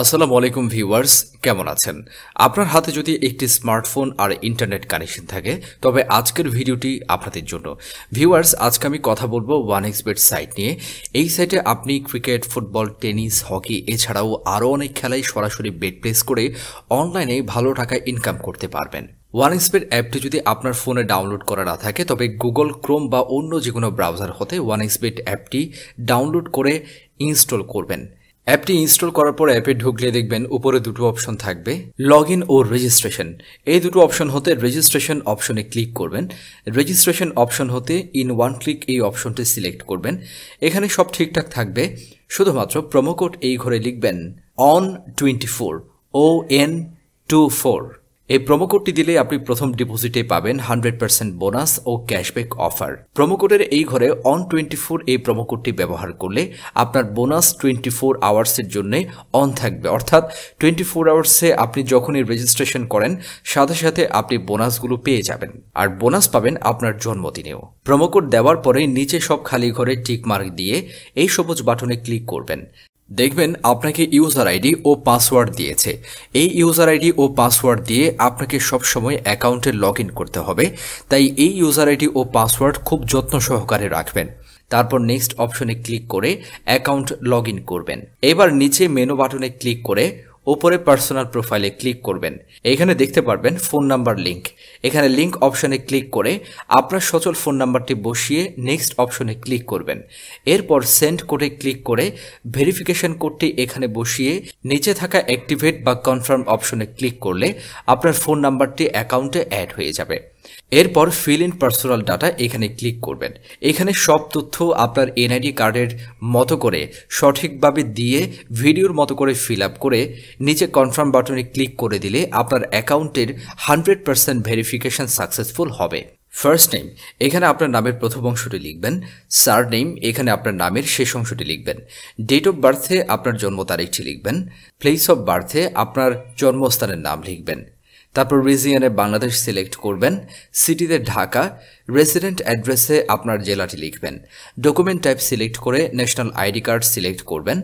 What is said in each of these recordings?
আসসালামু আলাইকুম ভিউয়ার্স কেমন আছেন আপনার হাতে যদি একটি স্মার্টফোন আর ইন্টারনেট কানেকশন থাকে তবে আজকের ভিডিওটি আপনাদের জন্য ভিউয়ার্স আজকে আমি কথা বলবো ওয়ান এক্সপেট সাইট নিয়ে এই সাইটে আপনি ক্রিকেট ফুটবল টেনিস হকি এছাড়াও আরও অনেক খেলায় সরাসরি বেট প্লেস করে অনলাইনে ভালো টাকা ইনকাম করতে পারবেন ওয়ান এক্সপেট অ্যাপটি যদি আপনার ফোনে ডাউনলোড করা না থাকে তবে গুগল ক্রোম বা অন্য যে কোনো ব্রাউজার হতে ওয়ান এক্সপেট অ্যাপটি ডাউনলোড করে ইনস্টল করবেন অ্যাপটি ইনস্টল করার পর অ্যাপে ঢুকলে দেখবেন উপরে দুটো অপশন থাকবে লগ ইন ও রেজিস্ট্রেশন এই দুটো অপশন হতে রেজিস্ট্রেশন অপশনে ক্লিক করবেন রেজিস্ট্রেশন অপশন হতে ইন ওয়ান ক্লিক এই অপশনটি সিলেক্ট করবেন এখানে সব ঠিকঠাক থাকবে শুধুমাত্র প্রোমোকোড এই ঘরে লিখবেন on twenty four O N two four এই কোডটি দিলে আপনি প্রথম ডিপোজিটে পাবেন হান্ড্রেড পার্সেন্ট বোনাস ও ক্যাশব্যাক অফার কোডের এই ঘরে অন টোয়েন্টি ফোর এই কোডটি ব্যবহার করলে আপনার বোনাস টোয়েন্টি ফোর আওয়ার্সের জন্য অন থাকবে অর্থাৎ টোয়েন্টি ফোর আওয়ার্সে আপনি যখনই রেজিস্ট্রেশন করেন সাথে সাথে আপনি বোনাসগুলো পেয়ে যাবেন আর বোনাস পাবেন আপনার জন্মদিনেও কোড দেওয়ার পরে নিচে সব খালি ঘরে টিক মার্ক দিয়ে এই সবুজ বাটনে ক্লিক করবেন দেখবেন আপনাকে ইউজার আইডি ও পাসওয়ার্ড দিয়েছে এই ইউজার আইডি ও পাসওয়ার্ড দিয়ে আপনাকে সবসময় অ্যাকাউন্টে লগ করতে হবে তাই এই ইউজার আইডি ও পাসওয়ার্ড খুব যত্ন সহকারে রাখবেন তারপর নেক্সট অপশনে ক্লিক করে অ্যাকাউন্ট লগ করবেন এবার নিচে মেনু বাটনে ক্লিক করে ওপরে পার্সোনাল প্রোফাইলে ক্লিক করবেন এখানে দেখতে পারবেন ফোন নাম্বার লিঙ্ক এখানে লিঙ্ক অপশনে ক্লিক করে আপনার সচল ফোন নাম্বারটি বসিয়ে নেক্সট অপশনে ক্লিক করবেন এরপর সেন্ড কোডে ক্লিক করে ভেরিফিকেশন কোডটি এখানে বসিয়ে নিচে থাকা অ্যাক্টিভেট বা কনফার্ম অপশনে ক্লিক করলে আপনার ফোন নাম্বারটি অ্যাকাউন্টে অ্যাড হয়ে যাবে এরপর ফিল ইন পার্সোনাল ডাটা এখানে ক্লিক করবেন এখানে সব তথ্য আপনার এনআইডি কার্ডের মতো করে সঠিকভাবে দিয়ে ভিডিওর মতো করে ফিল আপ করে নিচে কনফার্ম বাটনে ক্লিক করে দিলে আপনার অ্যাকাউন্টের হান্ড্রেড পার্সেন্ট ভেরিফিকেশান সাকসেসফুল হবে ফার্স্ট নেম এখানে আপনার নামের প্রথম অংশটি লিখবেন সার নেম এখানে আপনার নামের শেষ অংশটি লিখবেন ডেট অফ বার্থে আপনার জন্ম তারিখটি লিখবেন প্লেস অফ বার্থে আপনার জন্মস্থানের নাম লিখবেন তারপর রিজিয়নে বাংলাদেশ সিলেক্ট করবেন সিটিতে ঢাকা রেসিডেন্ট অ্যাড্রেসে আপনার জেলাটি লিখবেন ডকুমেন্ট টাইপ সিলেক্ট করে ন্যাশনাল আইডি কার্ড সিলেক্ট করবেন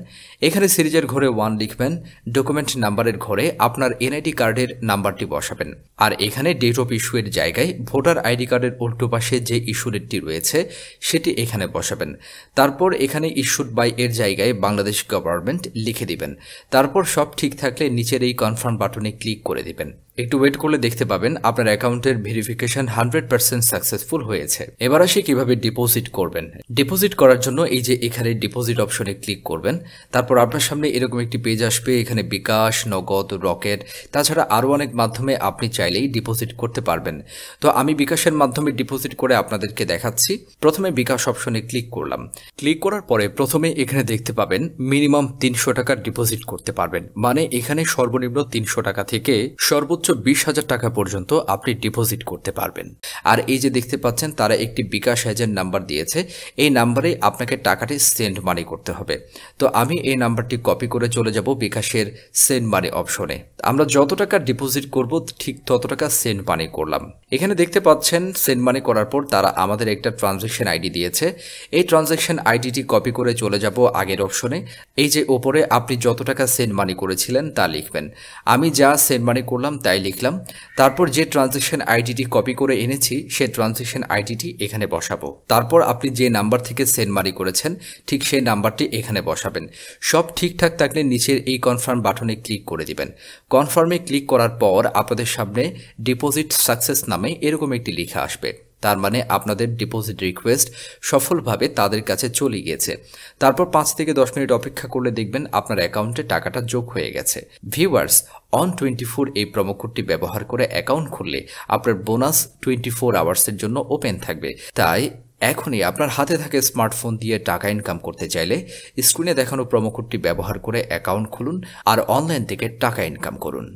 এখানে সিরিজের ঘরে ওয়ান লিখবেন ডকুমেন্ট নাম্বারের ঘরে আপনার এনআইডি কার্ডের নাম্বারটি বসাবেন আর এখানে ডেট অফ ইস্যুয়ের জায়গায় ভোটার আইডি কার্ডের উল্টো পাশে যে ইস্যু ডেটটি রয়েছে সেটি এখানে বসাবেন তারপর এখানে ইস্যুড বাই এর জায়গায় বাংলাদেশ গভর্নমেন্ট লিখে দিবেন তারপর সব ঠিক থাকলে নিচের এই কনফার্ম বাটনে ক্লিক করে দিবেন একটু ওয়েট করলে দেখতে পাবেন আপনার অ্যাকাউন্টের ভেরিফিকেশন হান্ড্রেড পার্সেন্ট সাকসেসফুল হয়েছে এবার আসি কিভাবে ডিপোজিট করবেন ডিপোজিট করার জন্য এই যে এখানে ডিপোজিট অপশনে ক্লিক করবেন তারপর আপনার সামনে এরকম একটি পেজ আসবে এখানে বিকাশ নগদ রকেট তাছাড়া আরও অনেক মাধ্যমে আপনি চাইলেই ডিপোজিট করতে পারবেন তো আমি বিকাশের মাধ্যমে ডিপোজিট করে আপনাদেরকে দেখাচ্ছি প্রথমে বিকাশ অপশনে ক্লিক করলাম ক্লিক করার পরে প্রথমে এখানে দেখতে পাবেন মিনিমাম তিনশো টাকার ডিপোজিট করতে পারবেন মানে এখানে সর্বনিম্ন তিনশো টাকা থেকে সর্বোচ্চ সর্বোচ্চ বিশ হাজার টাকা পর্যন্ত আপনি ডিপোজিট করতে পারবেন আর এই যে দেখতে পাচ্ছেন তারা একটি বিকাশ এজেন্ট নাম্বার দিয়েছে এই নাম্বারে আপনাকে টাকাটি সেন্ড মানি করতে হবে তো আমি এই নাম্বারটি কপি করে চলে যাব বিকাশের সেন্ড মানি অপশনে আমরা যত টাকা ডিপোজিট করব ঠিক তত টাকা সেন্ড মানি করলাম এখানে দেখতে পাচ্ছেন সেন্ড মানি করার পর তারা আমাদের একটা ট্রানজ্যাকশন আইডি দিয়েছে এই ট্রানজ্যাকশন আইডিটি কপি করে চলে যাব আগের অপশনে এই যে ওপরে আপনি যত টাকা সেন্ড মানি করেছিলেন তা লিখবেন আমি যা সেন্ড মানি করলাম তাই তাই লিখলাম তারপর যে ট্রানজেকশন আইডিটি কপি করে এনেছি সে ট্রানজেকশন আইডিটি এখানে বসাবো তারপর আপনি যে নাম্বার থেকে সেন্ড মারি করেছেন ঠিক সেই নাম্বারটি এখানে বসাবেন সব ঠিকঠাক থাকলে নিচের এই কনফার্ম বাটনে ক্লিক করে দিবেন কনফার্মে ক্লিক করার পর আপনাদের সামনে ডিপোজিট সাকসেস নামে এরকম একটি লেখা আসবে তার মানে আপনাদের ডিপোজিট রিকোয়েস্ট সফলভাবে তাদের কাছে চলে গিয়েছে তারপর পাঁচ থেকে দশ মিনিট অপেক্ষা করলে দেখবেন আপনার অ্যাকাউন্টে টাকাটা যোগ হয়ে গেছে ভিউয়ার্স অন টোয়েন্টি ফোর এই প্রমোকোডটি ব্যবহার করে অ্যাকাউন্ট খুললে আপনার বোনাস টোয়েন্টি ফোর আওয়ার্সের জন্য ওপেন থাকবে তাই এখনই আপনার হাতে থাকে স্মার্টফোন দিয়ে টাকা ইনকাম করতে চাইলে স্ক্রিনে দেখানো প্রমোকোডটি ব্যবহার করে অ্যাকাউন্ট খুলুন আর অনলাইন থেকে টাকা ইনকাম করুন